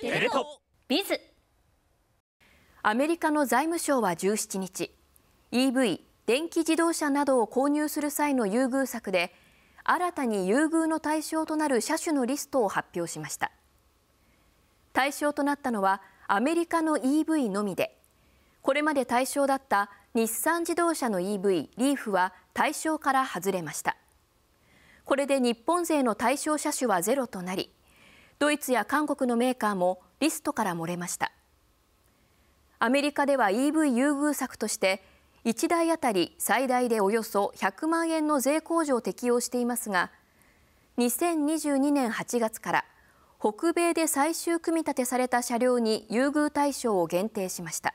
テレトビズアメリカの財務省は17日 EV 電気自動車などを購入する際の優遇策で新たに優遇の対象となる車種のリストを発表しました対象となったのはアメリカの EV のみでこれまで対象だった日産自動車の EV リーフは対象から外れましたこれで日本勢の対象車種はゼロとなりドイツや韓国のメーカーもリストから漏れましたアメリカでは EV 優遇策として1台当たり最大でおよそ100万円の税控除を適用していますが2022年8月から北米で最終組み立てされた車両に優遇対象を限定しました